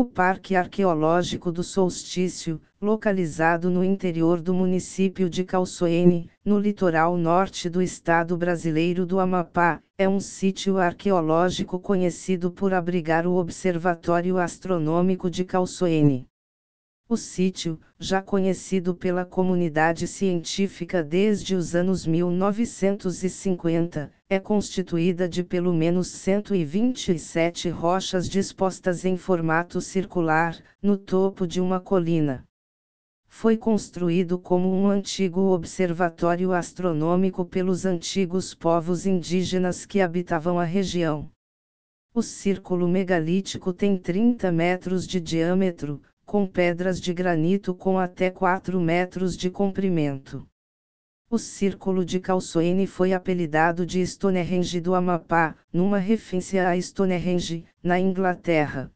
O Parque Arqueológico do Solstício, localizado no interior do município de Calçoene, no litoral norte do estado brasileiro do Amapá, é um sítio arqueológico conhecido por abrigar o Observatório Astronômico de Calçoene. O sítio, já conhecido pela comunidade científica desde os anos 1950, é constituída de pelo menos 127 rochas dispostas em formato circular, no topo de uma colina. Foi construído como um antigo observatório astronômico pelos antigos povos indígenas que habitavam a região. O círculo megalítico tem 30 metros de diâmetro, com pedras de granito com até 4 metros de comprimento. O Círculo de Calçoene foi apelidado de Stonehenge do Amapá, numa referência a Stonehenge, na Inglaterra.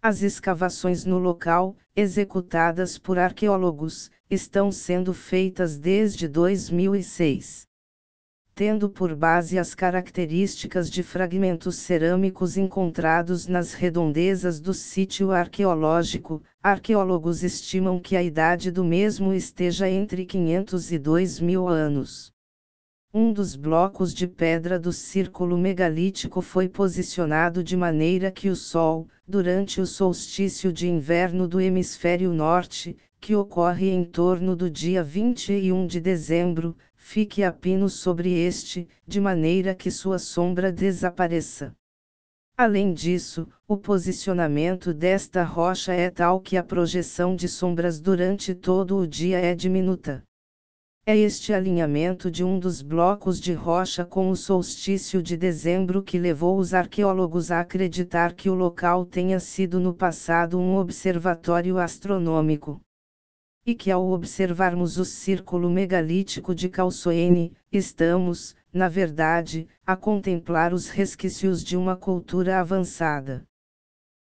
As escavações no local, executadas por arqueólogos, estão sendo feitas desde 2006 tendo por base as características de fragmentos cerâmicos encontrados nas redondezas do sítio arqueológico, arqueólogos estimam que a idade do mesmo esteja entre 500 e 2 mil anos. Um dos blocos de pedra do círculo megalítico foi posicionado de maneira que o Sol, durante o solstício de inverno do hemisfério norte, que ocorre em torno do dia 21 de dezembro, fique a pino sobre este, de maneira que sua sombra desapareça. Além disso, o posicionamento desta rocha é tal que a projeção de sombras durante todo o dia é diminuta. É este alinhamento de um dos blocos de rocha com o solstício de dezembro que levou os arqueólogos a acreditar que o local tenha sido no passado um observatório astronômico. E que ao observarmos o círculo megalítico de Calçoene, estamos, na verdade, a contemplar os resquícios de uma cultura avançada.